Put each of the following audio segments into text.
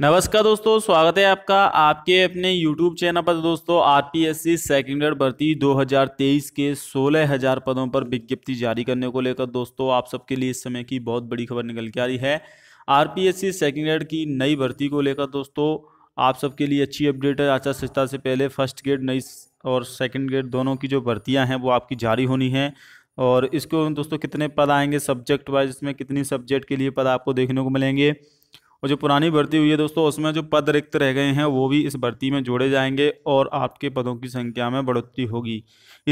नमस्कार दोस्तों स्वागत है आपका आपके अपने YouTube चैनल पर दोस्तों आर पी एस सी सेकेंडर भर्ती तेईस के 16000 पदों पर विज्ञप्ति जारी करने को लेकर दोस्तों आप सबके लिए इस समय की बहुत बड़ी खबर निकल के आ रही है आर पी एस सी सेकेंडर की नई भर्ती को लेकर दोस्तों आप सबके लिए अच्छी अपडेट है आचार संहिता से पहले फर्स्ट ग्रेड नई और सेकेंड ग्रेड दोनों की जो भर्तियाँ हैं वो आपकी जारी होनी हैं और इसको दोस्तों कितने पद आएंगे सब्जेक्ट वाइज इसमें कितनी सब्जेक्ट के लिए पद आपको देखने को मिलेंगे और जो पुरानी भर्ती हुई है दोस्तों उसमें जो पद रिक्त रह गए हैं वो भी इस भर्ती में जोड़े जाएंगे और आपके पदों की संख्या में बढ़ोतरी होगी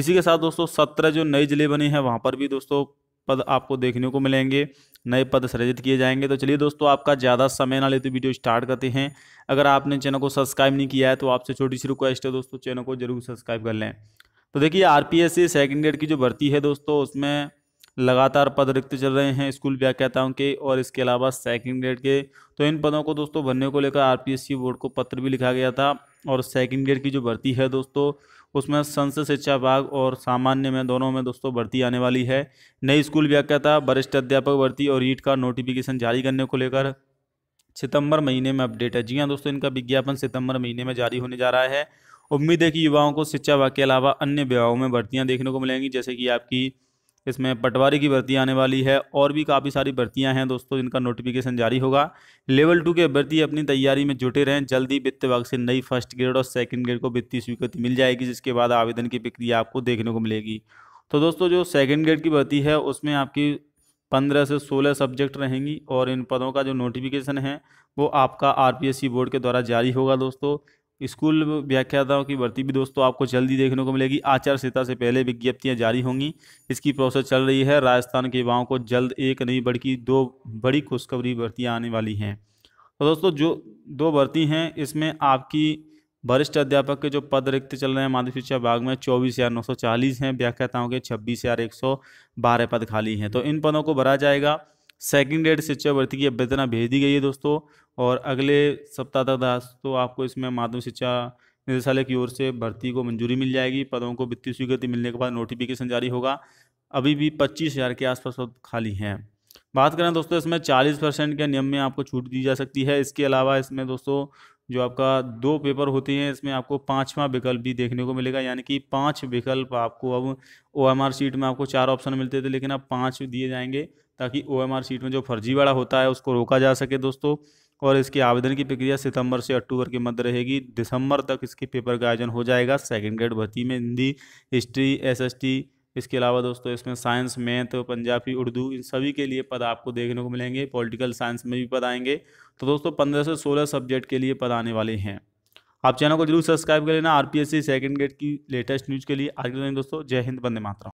इसी के साथ दोस्तों सत्रह जो नए जिले बने हैं वहाँ पर भी दोस्तों पद आपको देखने को मिलेंगे नए पद सृजित किए जाएंगे तो चलिए दोस्तों आपका ज़्यादा समय ना लेते वीडियो स्टार्ट करते हैं अगर आपने चैनल को सब्सक्राइब नहीं किया है तो आपसे छोटी सी रिक्वेस्ट है दोस्तों चैनल को जरूर सब्सक्राइब कर लें तो देखिए R P S second grade की जो भर्ती है दोस्तों उसमें लगातार पद रिक्त चल रहे हैं स्कूल व्याख्याताओं के और इसके अलावा सेकंड ग्रेड के तो इन पदों को दोस्तों भरने को लेकर आरपीएससी बोर्ड को पत्र भी लिखा गया था और सेकंड ग्रेड की जो भर्ती है दोस्तों उसमें संसद शिक्षा विभाग और सामान्य में दोनों में दोस्तों भर्ती आने वाली है नई स्कूल व्याख्याता वरिष्ठ अध्यापक भर्ती और ईट का नोटिफिकेशन जारी करने को लेकर सितंबर महीने में अपडेट है जी हाँ दोस्तों इनका विज्ञापन सितंबर महीने में जारी होने जा रहा है उम्मीद है कि युवाओं को शिक्षा विभाग के अलावा अन्य विभागों में भर्तियाँ देखने को मिलेंगी जैसे कि आपकी इसमें पटवारी की भर्ती आने वाली है और भी काफ़ी सारी भर्तियां हैं दोस्तों जिनका नोटिफिकेशन जारी होगा लेवल टू के भर्ती अपनी तैयारी में जुटे रहें जल्दी वित्त विभाग से नई फर्स्ट ग्रेड और सेकंड ग्रेड को वित्तीय स्वीकृति मिल जाएगी जिसके बाद आवेदन की प्रक्रिया आपको देखने को मिलेगी तो दोस्तों जो सेकेंड ग्रेड की भर्ती है उसमें आपकी पंद्रह से सोलह सब्जेक्ट रहेंगी और इन पदों का जो नोटिफिकेशन है वो आपका आर बोर्ड के द्वारा जारी होगा दोस्तों स्कूल व्याख्याताओं की भर्ती भी दोस्तों आपको जल्दी देखने को मिलेगी आचार संहिता से पहले विज्ञप्तियां जारी होंगी इसकी प्रोसेस चल रही है राजस्थान के युवाओं को जल्द एक नहीं बल्कि दो बड़ी खुशखबरी भर्तियाँ आने वाली हैं तो दोस्तों जो दो भर्ती हैं इसमें आपकी वरिष्ठ अध्यापक के जो पद रिक्त चल रहे हैं माध्यमिक शिक्षा विभाग में चौबीस हज़ार नौ सौ चालीस हैं व्याख्याताओं के छब्बीस हज़ार एक सौ बारह पद खाली हैं तो इन पदों को भरा जाएगा सेकंड एड शिक्षा भर्ती की अभ्यर्थना भेज दी गई है दोस्तों और अगले सप्ताह तक दोस्तों आपको इसमें माध्यमिक शिक्षा निदेशालय की ओर से भर्ती को मंजूरी मिल जाएगी पदों को वित्तीय स्वीकृति मिलने के बाद नोटिफिकेशन जारी होगा अभी भी पच्चीस हज़ार के आसपास पद खाली हैं बात करें दोस्तों इसमें चालीस परसेंट के नियम में आपको छूट दी जा सकती है इसके अलावा इसमें दोस्तों जो आपका दो पेपर होते हैं इसमें आपको पाँचवा विकल्प भी देखने को मिलेगा यानी कि पाँच विकल्प आपको अब ओ सीट में आपको चार ऑप्शन मिलते थे लेकिन अब पाँच दिए जाएंगे ताकि ओ सीट में जो फर्जीवाड़ा होता है उसको रोका जा सके दोस्तों और इसके आवेदन की प्रक्रिया सितंबर से अक्टूबर के मध्य रहेगी दिसंबर तक इसके पेपर का आयोजन हो जाएगा सेकेंड ग्रेड भर्ती में हिंदी हिस्ट्री टी इसके अलावा दोस्तों इसमें साइंस मैथ पंजाबी उर्दू इन सभी के लिए पद आपको देखने को मिलेंगे पॉलिटिकल साइंस में भी पद आएंगे तो दोस्तों पंद्रह से सोलह सब्जेक्ट के लिए पद आने वाले हैं आप चैनल को जरूर सब्सक्राइब कर लेना आरपीएससी सेकंड ग्रेड की लेटेस्ट न्यूज़ के लिए आगे दोस्तों जय हिंद बंदे मात्रा